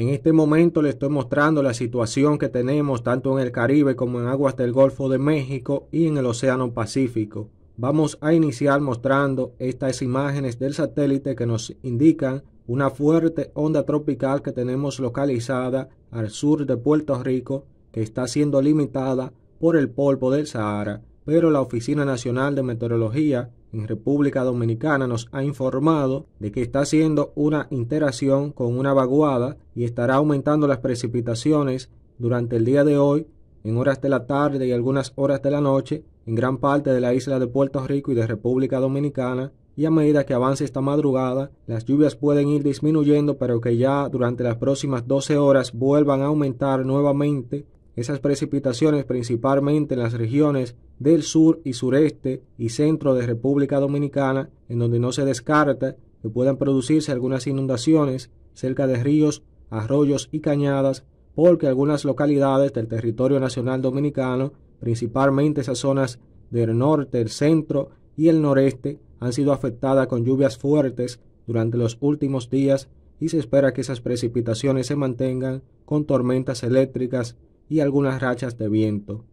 En este momento le estoy mostrando la situación que tenemos tanto en el Caribe como en aguas del Golfo de México y en el Océano Pacífico. Vamos a iniciar mostrando estas imágenes del satélite que nos indican una fuerte onda tropical que tenemos localizada al sur de Puerto Rico que está siendo limitada por el polvo del Sahara, pero la Oficina Nacional de Meteorología en República Dominicana nos ha informado de que está haciendo una interacción con una vaguada y estará aumentando las precipitaciones durante el día de hoy, en horas de la tarde y algunas horas de la noche, en gran parte de la isla de Puerto Rico y de República Dominicana, y a medida que avance esta madrugada, las lluvias pueden ir disminuyendo, pero que ya durante las próximas 12 horas vuelvan a aumentar nuevamente esas precipitaciones, principalmente en las regiones del sur y sureste y centro de República Dominicana, en donde no se descarta que puedan producirse algunas inundaciones cerca de ríos, arroyos y cañadas, porque algunas localidades del territorio nacional dominicano, principalmente esas zonas del norte, el centro y el noreste, han sido afectadas con lluvias fuertes durante los últimos días y se espera que esas precipitaciones se mantengan con tormentas eléctricas y algunas rachas de viento.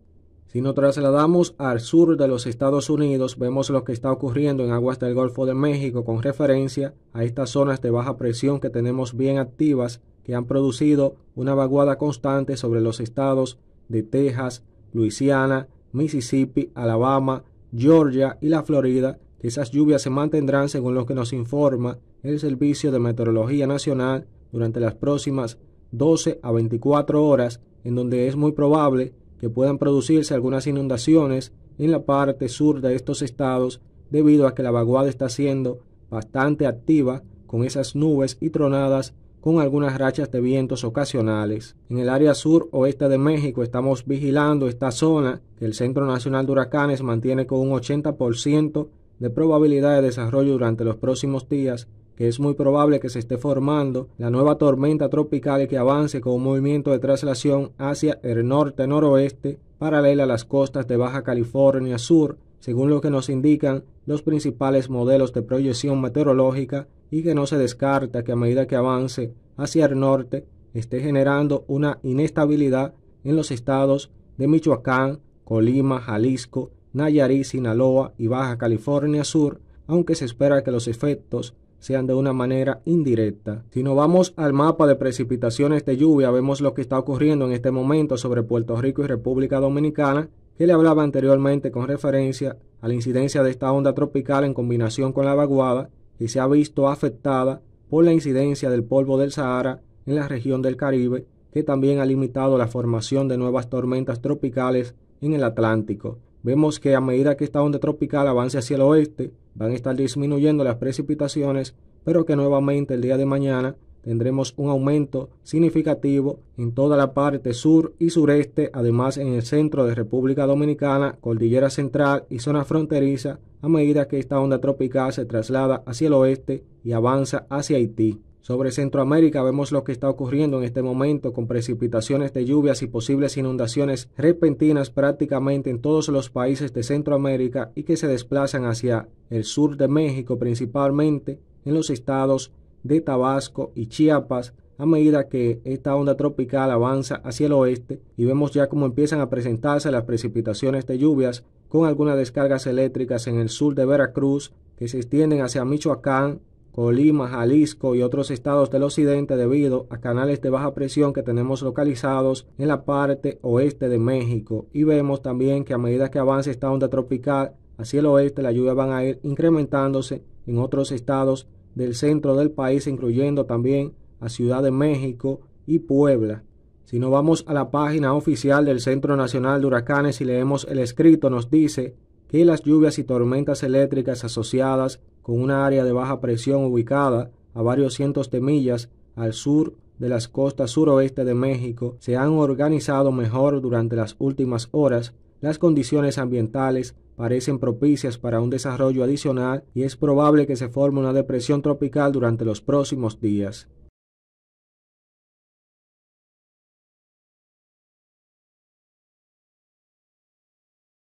Si nos trasladamos al sur de los Estados Unidos, vemos lo que está ocurriendo en aguas del Golfo de México con referencia a estas zonas de baja presión que tenemos bien activas que han producido una vaguada constante sobre los estados de Texas, Luisiana, Mississippi, Alabama, Georgia y la Florida, esas lluvias se mantendrán según lo que nos informa el Servicio de Meteorología Nacional durante las próximas 12 a 24 horas, en donde es muy probable que puedan producirse algunas inundaciones en la parte sur de estos estados debido a que la vaguada está siendo bastante activa con esas nubes y tronadas con algunas rachas de vientos ocasionales. En el área sur oeste de México estamos vigilando esta zona que el Centro Nacional de Huracanes mantiene con un 80% de probabilidad de desarrollo durante los próximos días que es muy probable que se esté formando la nueva tormenta tropical que avance con un movimiento de traslación hacia el norte-noroeste paralela a las costas de Baja California Sur, según lo que nos indican los principales modelos de proyección meteorológica y que no se descarta que a medida que avance hacia el norte esté generando una inestabilidad en los estados de Michoacán, Colima, Jalisco, Nayarit, Sinaloa y Baja California Sur, aunque se espera que los efectos sean de una manera indirecta. Si nos vamos al mapa de precipitaciones de lluvia, vemos lo que está ocurriendo en este momento sobre Puerto Rico y República Dominicana, que le hablaba anteriormente con referencia a la incidencia de esta onda tropical en combinación con la vaguada, que se ha visto afectada por la incidencia del polvo del Sahara en la región del Caribe, que también ha limitado la formación de nuevas tormentas tropicales en el Atlántico vemos que a medida que esta onda tropical avance hacia el oeste, van a estar disminuyendo las precipitaciones, pero que nuevamente el día de mañana tendremos un aumento significativo en toda la parte sur y sureste, además en el centro de República Dominicana, Cordillera Central y zona fronteriza, a medida que esta onda tropical se traslada hacia el oeste y avanza hacia Haití. Sobre Centroamérica vemos lo que está ocurriendo en este momento con precipitaciones de lluvias y posibles inundaciones repentinas prácticamente en todos los países de Centroamérica y que se desplazan hacia el sur de México principalmente en los estados de Tabasco y Chiapas a medida que esta onda tropical avanza hacia el oeste y vemos ya cómo empiezan a presentarse las precipitaciones de lluvias con algunas descargas eléctricas en el sur de Veracruz que se extienden hacia Michoacán Colima, Jalisco y otros estados del occidente debido a canales de baja presión que tenemos localizados en la parte oeste de México. Y vemos también que a medida que avance esta onda tropical hacia el oeste, las lluvias van a ir incrementándose en otros estados del centro del país, incluyendo también a Ciudad de México y Puebla. Si nos vamos a la página oficial del Centro Nacional de Huracanes y leemos el escrito, nos dice que las lluvias y tormentas eléctricas asociadas con una área de baja presión ubicada a varios cientos de millas al sur de las costas suroeste de México, se han organizado mejor durante las últimas horas, las condiciones ambientales parecen propicias para un desarrollo adicional y es probable que se forme una depresión tropical durante los próximos días.